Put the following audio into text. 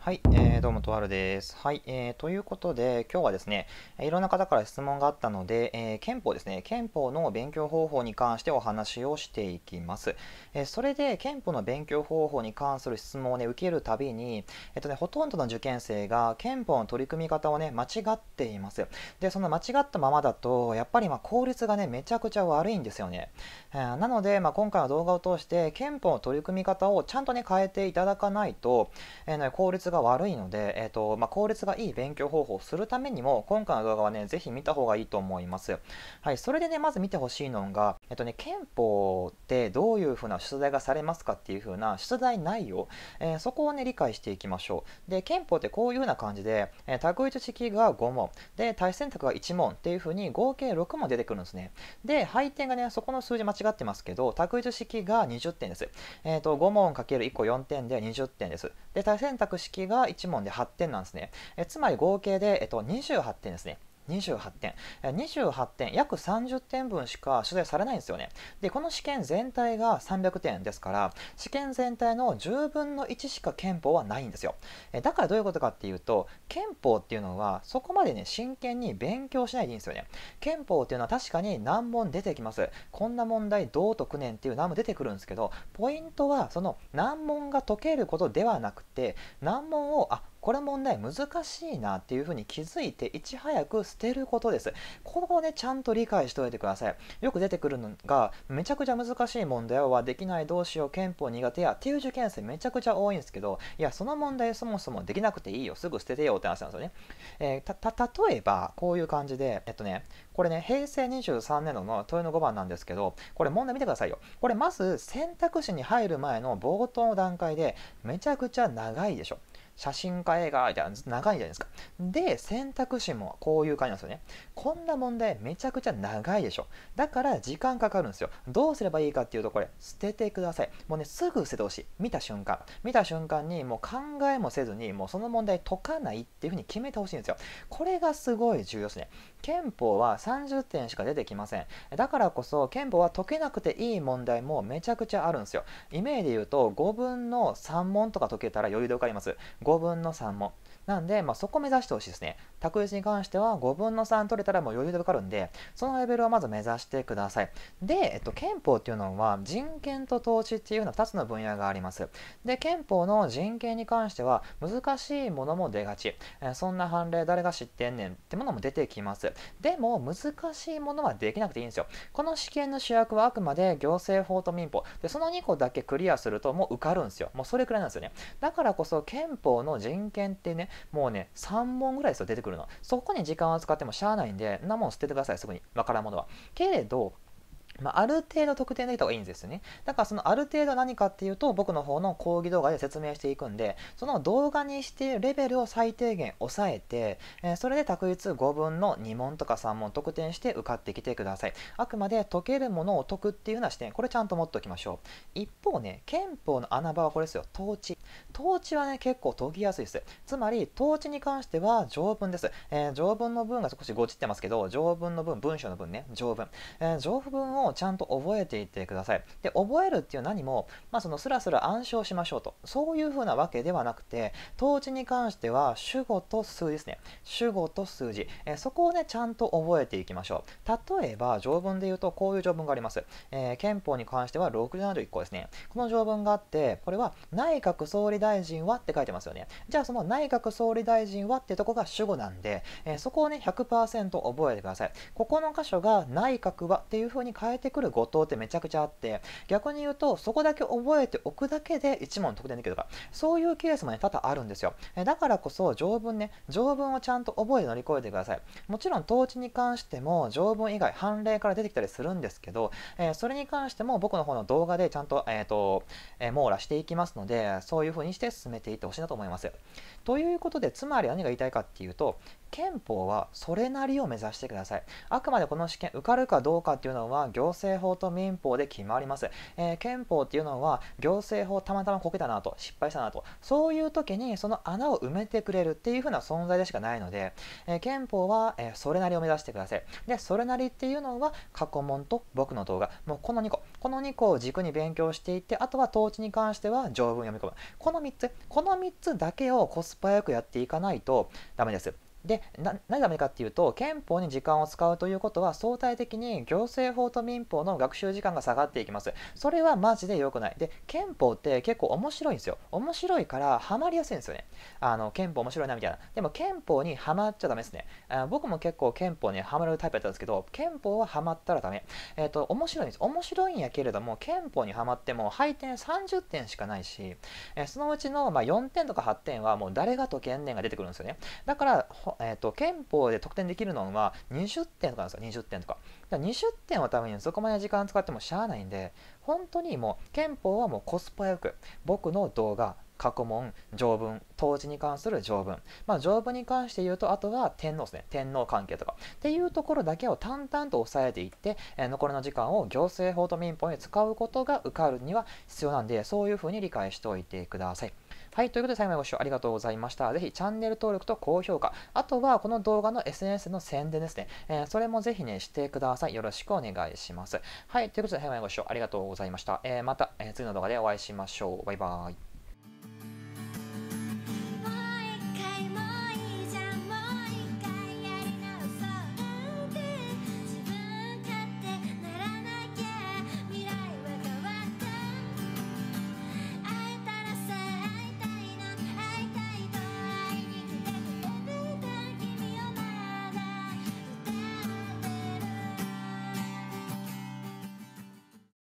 はい、えー、どうも、とあるです。はい、えー、ということで、今日はですね、いろんな方から質問があったので、えー、憲法ですね、憲法の勉強方法に関してお話をしていきます。えー、それで、憲法の勉強方法に関する質問をね、受けるたびに、えっ、とね、ほとんどの受験生が憲法の取り組み方をね、間違っています。で、その間違ったままだと、やっぱりま効率がね、めちゃくちゃ悪いんですよね。えー、なので、まあ、今回の動画を通して、憲法の取り組み方をちゃんとね、変えていただかないと、えー、ね、効率が悪いので、えーとまあ、効率がいい勉強方法をするためにも、今回の動画はね、ぜひ見た方がいいと思います。はい、それでね、まず見てほしいのが、えっ、ー、とね、憲法ってどういうふうな出題がされますかっていうふうな出題内容、えー、そこをね、理解していきましょう。で、憲法ってこういうような感じで、えー、タグ式が5問、で、対選択が1問っていうふうに合計6問出てくるんですね。で、配点がね、そこの数字間違ってますけど、択一式が20点です。えっ、ー、と、5問 ×1 個4点で20点です。で、対選択式が1問で8点なんですね。えつまり合計で、えっと、28点ですね。28点28点約30点分しか取材されないんですよねでこの試験全体が300点ですから試験全体の10分の1しか憲法はないんですよだからどういうことかっていうと憲法っていうのはそこまでね真剣に勉強しないでいいんですよね憲法っていうのは確かに難問出てきますこんな問題道徳年っていう難問出てくるんですけどポイントはその難問が解けることではなくて難問をあこれ問題難しいなっていうふうに気づいていち早く捨てることです。ここをね、ちゃんと理解しておいてください。よく出てくるのが、めちゃくちゃ難しい問題はできないどうしよう、憲法苦手やっていう受験生めちゃくちゃ多いんですけど、いや、その問題そもそもできなくていいよ、すぐ捨ててよって話なんですよね。えー、た、た、例えば、こういう感じで、えっとね、これね、平成23年度の問いの5番なんですけど、これ問題見てくださいよ。これまず選択肢に入る前の冒頭の段階で、めちゃくちゃ長いでしょ。写真家映画みたいな、長いじゃないですか。で、選択肢もこういう感じなんですよね。こんな問題めちゃくちゃ長いでしょ。だから時間かかるんですよ。どうすればいいかっていうと、これ、捨ててください。もうね、すぐ捨ててほしい。見た瞬間。見た瞬間にもう考えもせずに、もうその問題解かないっていうふうに決めてほしいんですよ。これがすごい重要ですね。憲法は30点しか出てきません。だからこそ、憲法は解けなくていい問題もめちゃくちゃあるんですよ。イメージで言うと、5分の3問とか解けたら余裕で受かります。5分の3も。なんで、まあ、そこ目指してほしいですね。卓越に関しては5分の3取れたらもう余裕で受かるんで、そのレベルをまず目指してください。で、えっと、憲法っていうのは人権と統治っていうのうな2つの分野があります。で、憲法の人権に関しては難しいものも出がち。えそんな判例誰が知ってんねんってものも出てきます。でも、難しいものはできなくていいんですよ。この試験の主役はあくまで行政法と民法。で、その2個だけクリアするともう受かるんですよ。もうそれくらいなんですよね。だからこそ憲法方の人権ってね、もうね、3本ぐらいですよ、出てくるの。そこに時間を使ってもしゃあないんで、んなもん捨ててください、すぐに。わからんものは。けれど、まあ、ある程度特定できた方がいいんですよね。だからそのある程度何かっていうと僕の方の講義動画で説明していくんで、その動画にしているレベルを最低限抑えて、えー、それで択一5分の2問とか3問得点して受かってきてください。あくまで解けるものを解くっていうような視点、これちゃんと持っておきましょう。一方ね、憲法の穴場はこれですよ、統治。統治はね、結構解きやすいです。つまり、統治に関しては条文です。えー、条文の文が少しごちってますけど、条文の文、文章の文ね、条文。えー、条文をちゃんと覚えていってください。で、覚えるっていう何も、まあ、そのスラスラ暗唱しましょうと。そういうふうなわけではなくて、統治に関しては主語と数字ですね。主語と数字。えー、そこをね、ちゃんと覚えていきましょう。例えば、条文で言うとこういう条文があります。えー、憲法に関しては67条1項ですね。この条文があって、これは内閣総理大臣はって書いてますよね。じゃあ、その内閣総理大臣はってとこが主語なんで、えー、そこをね、100%覚えてください。ここの箇所が内閣はっていうふうに変えてくる誤答ってめちゃくちゃあって逆に言うとそこだけ覚えておくだけで1問得点できるとかそういうケースもね多々あるんですよえだからこそ条文ね条文をちゃんと覚えて乗り越えてくださいもちろん統治に関しても条文以外判例から出てきたりするんですけど、えー、それに関しても僕の方の動画でちゃんと,、えーとえー、網羅していきますのでそういう風にして進めていってほしいなと思いますということでつまり何が言いたいかっていうと憲法はそれなりを目指してください。あくまでこの試験受かるかどうかっていうのは行政法と民法で決まります。えー、憲法っていうのは行政法たまたまこけたなと失敗したなとそういう時にその穴を埋めてくれるっていう風な存在でしかないので、えー、憲法は、えー、それなりを目指してください。で、それなりっていうのは過去問と僕の動画、もうこの2個、この2個を軸に勉強していって、あとは統治に関しては条文読み込む。この3つ、この3つだけをコスパよくやっていかないとダメです。でなぜダメかっていうと憲法に時間を使うということは相対的に行政法と民法の学習時間が下がっていきますそれはマジで良くないで憲法って結構面白いんですよ面白いからハマりやすいんですよねあの憲法面白いなみたいなでも憲法にはまっちゃダメですねあ僕も結構憲法にはまるタイプだったんですけど憲法ははまったらダメえっ、ー、と面白いんです面白いんやけれども憲法にはまっても配点30点しかないし、えー、そのうちの、まあ、4点とか8点はもう誰が解けんねんが出てくるんですよねだからえーと、憲法で得点できるのは20点とかなんですよ、20点とか。か20点はためにそこまで時間使ってもしゃあないんで、本当にもう憲法はもうコスパよく、僕の動画、過去問、条文、統治に関する条文。まあ、条文に関して言うと、あとは天皇ですね。天皇関係とか。っていうところだけを淡々と抑えていって、えー、残りの時間を行政法と民法に使うことが受かるには必要なんで、そういうふうに理解しておいてください。はい、ということで最後までご視聴ありがとうございました。ぜひチャンネル登録と高評価、あとはこの動画の SNS の宣伝ですね、えー、それもぜひね、してください。よろしくお願いします。はい、ということで最後までご視聴ありがとうございました。えー、また、え次の動画でお会いしましょう。バイバーイ。